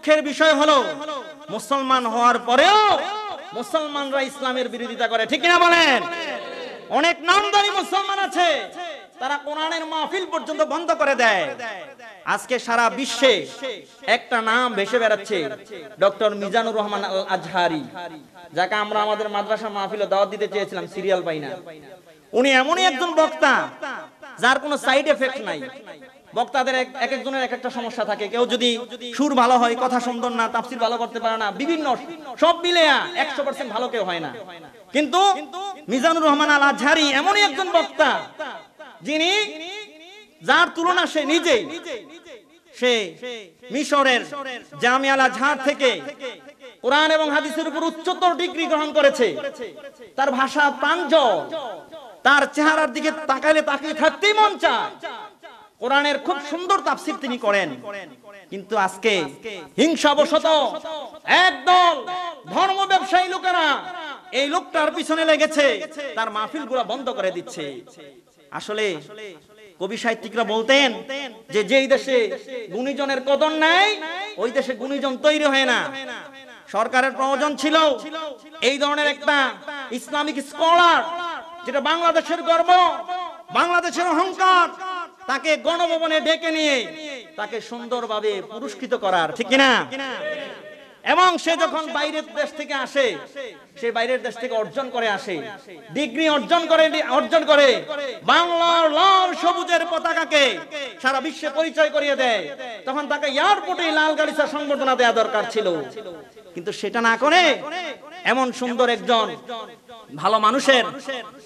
দুঃখের বিষয় হলো মুসলমান হওয়ার পরেও মুসলমানরা ইসলামের বিরোধিতা করে ঠিক না বলেন অনেক নামদারি মুসলমান আছে তারা কোরআনের মাহফিল পর্যন্ত বন্ধ করে দেয় আজকে সারা বিশ্বে একটা নাম ভেসে বেড়াচ্ছে ডক্টর মিজানুর রহমান আল আজহারি যাকে আমরা আমাদের মাদ্রাসা মাহফিলে দাওয়াত দিতে চেয়েছিলাম সিরিয়াল পাই না উনি এমনই একজন বক্তা যার কোনো সাইড এফেক্ট নাই বক্তাদের এক একজনের এক একটা সমস্যা থাকে কেউ যদি সুর ভালো হয় কথা সুন্দর না তাফসির ভালো করতে পারে না বিভিন্ন সব মিলে একশো পার্সেন্ট ভালো কেউ হয় না কিন্তু মিজানুর রহমান আল আজহারি এমনই একজন বক্তা যিনি যার তুলনা সে নিজেই সে মিশরের জামিয়ালা ঝাঁ থেকে কোরআন এবং হাদিসের উপর উচ্চতর ডিগ্রি গ্রহণ করেছে তার ভাষা প্রাঞ্জ তার চেহারার দিকে তাকাইলে তাকিয়ে থাকতেই মন চায় কোরআনের খুব সুন্দর তাফসির তিনি করেন কিন্তু আজকে হিংসাবশত একদল ধর্ম ব্যবসায়ী লোকেরা এই লোকটার পিছনে লেগেছে তার মাহফিল গুলা বন্ধ করে দিচ্ছে আসলে কবি সাহিত্যিকরা বলতেন যে যেই দেশে গুণীজনের কদর নাই ওই দেশে গুণীজন তৈরি হয় না সরকারের প্রয়োজন ছিল এই ধরনের একটা ইসলামিক স্কলার যেটা বাংলাদেশের গর্ব বাংলাদেশের অহংকার তাকে গণভবনে ডেকে নিয়ে তাকে সুন্দরভাবে পুরস্কৃত করার ঠিক কিনা এবং সে যখন বাইরের দেশ থেকে আসে সে বাইরের দেশ থেকে অর্জন করে আসে ডিগ্রি অর্জন করে অর্জন করে বাংলার লাল সবুজের পতাকাকে সারা বিশ্বে পরিচয় করিয়ে দেয় তখন তাকে এয়ারপোর্টে লাল গাড়ি সংবর্ধনা দেওয়া দরকার ছিল কিন্তু সেটা না করে এমন সুন্দর একজন ভালো মানুষের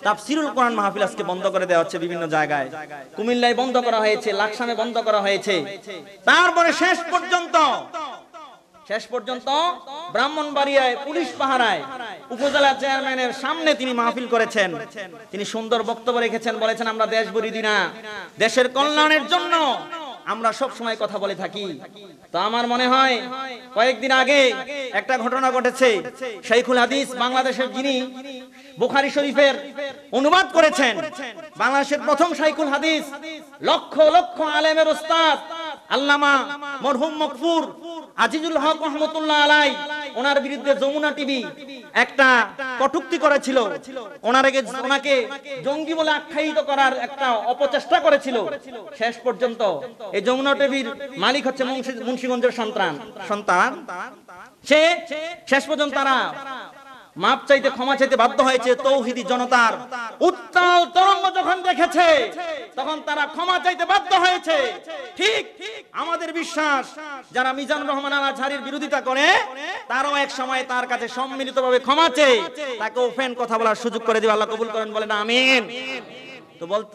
তাফসিরুল কোরআন মাহফিল আজকে বন্ধ করে দেওয়া হচ্ছে বিভিন্ন জায়গায় কুমিল্লায় বন্ধ করা হয়েছে লাকসামে বন্ধ করা হয়েছে তারপরে শেষ পর্যন্ত শেষ পর্যন্ত ব্রাহ্মণবাড়িয়ায় পুলিশ পাহারায় উপজেলা চেয়ারম্যানের সামনে তিনি মাহফিল করেছেন তিনি সুন্দর বক্তব্য রেখেছেন বলেছেন আমরা দেশ বিরোধী দিনা দেশের কল্যাণের জন্য আমরা সব সময় কথা বলে থাকি তো আমার মনে হয় কয়েকদিন আগে একটা ঘটনা ঘটেছে শাইখুল হাদিস বাংলাদেশের যিনি বুখারি শরীফের অনুবাদ করেছেন বাংলাদেশের প্রথম শাইখুল হাদিস লক্ষ লক্ষ আলেমের ওস্তাদ আল্লামা মরহুম মকফুর আজিজুল হক রহমতুল্লাহ আলাই ওনার বিরুদ্ধে যমুনা টিভি একটা কটুক্তি করেছিল ওনারাকে ওনাকে জঙ্গি বলে আখ্যায়িত করার একটা অপচেষ্টা করেছিল শেষ পর্যন্ত এই যমুনা টিভির মালিক হচ্ছে মুন্সিগঞ্জের সন্তান সন্তান সে শেষ পর্যন্ত তারা মাপ চাইতে ক্ষমা চাইতে বাধ্য হয়েছে তৌহিদি জনতার উত্তাল তরঙ্গ যখন দেখেছে তখন তারা ক্ষমা চাইতে বাধ্য হয়েছে ঠিক আমাদের বিশ্বাস যারা মিজান রহমান আলা আলাঝারির বিরোধিতা করে তারও এক সময় তার কাছে সম্মিলিতভাবে ক্ষমা চেয়ে তাকে ওফেন কথা বলার সুযোগ করে দিবে আল্লাহ কবুল করেন বলে না আমিন তো বল